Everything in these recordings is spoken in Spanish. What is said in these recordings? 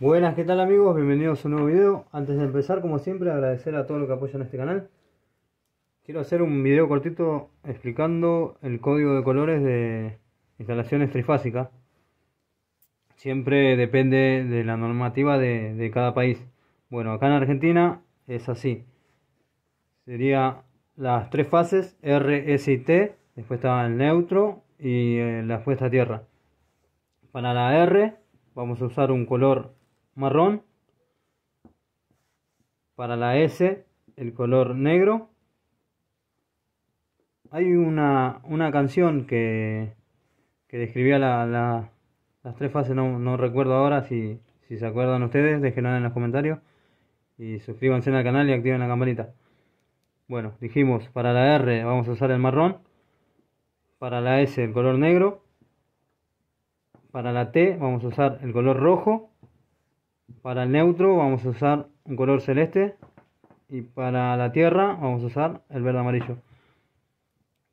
Buenas, ¿qué tal amigos? Bienvenidos a un nuevo video. Antes de empezar, como siempre, agradecer a todos los que apoyan este canal. Quiero hacer un video cortito explicando el código de colores de instalaciones trifásicas. Siempre depende de la normativa de, cada país. Bueno, acá en Argentina es así. Sería las tres fases, R, S y T. Después está el neutro y eh, la puesta a tierra. Para la R vamos a usar un color marrón. Para la S, el color negro. Hay una, canción que, que describía las tres fases, no, recuerdo ahora, si, se acuerdan ustedes, déjenla en los comentarios. Y suscríbanse al canal y activen la campanita. Bueno, dijimos, para la R vamos a usar el marrón. Para la S el color negro. Para la T vamos a usar el color rojo. Para el neutro vamos a usar un color celeste y para la tierra vamos a usar el verde amarillo.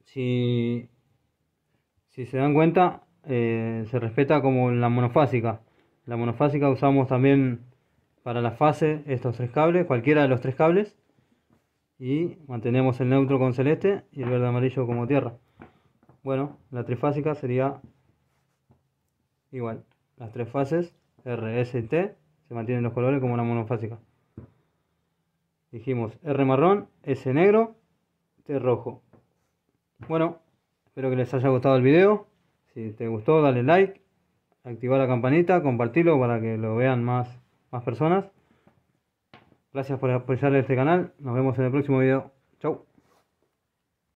Si, se dan cuenta, eh, se respeta como la monofásica. La monofásica usamos también para la fase estos tres cables, cualquiera de los tres cables. Y mantenemos el neutro con celeste y el verde amarillo como tierra. Bueno, la trifásica sería igual. Las tres fases, R, S T se mantienen los colores como una monofásica. Dijimos R marrón, S negro, T rojo. Bueno, espero que les haya gustado el video. Si te gustó, dale like, activa la campanita, compartirlo para que lo vean más, más personas. Gracias por apoyar este canal. Nos vemos en el próximo video. Chau.